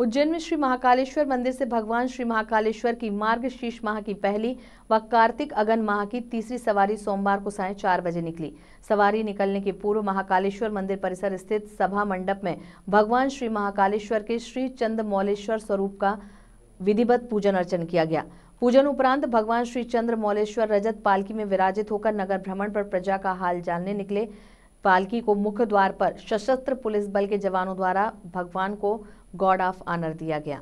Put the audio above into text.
उज्जैन में श्री महाकालेश्वर मंदिर से भगवान श्री महाकालेश्वर की मार्ग शीष माह की पहली व कार्तिक अगन माह की तीसरी सवारी सोमवार को साय चार बजे निकली सवारी निकलने के पूर्व महाकालेश्वर मंदिर परिसर स्थित सभा मंडप में भगवान श्री महाकालेश्वर के श्री चंद मौलेश्वर स्वरूप का विधिवत पूजन अर्चन किया गया पूजन उपरांत भगवान श्री चंद्र मौलेश्वर रजत पालकी में विराजित होकर नगर भ्रमण पर प्रजा का हाल जानने निकले पालकी को मुख्य द्वार पर सशस्त्र पुलिस बल के जवानों द्वारा भगवान को गॉड ऑफ ऑनर दिया गया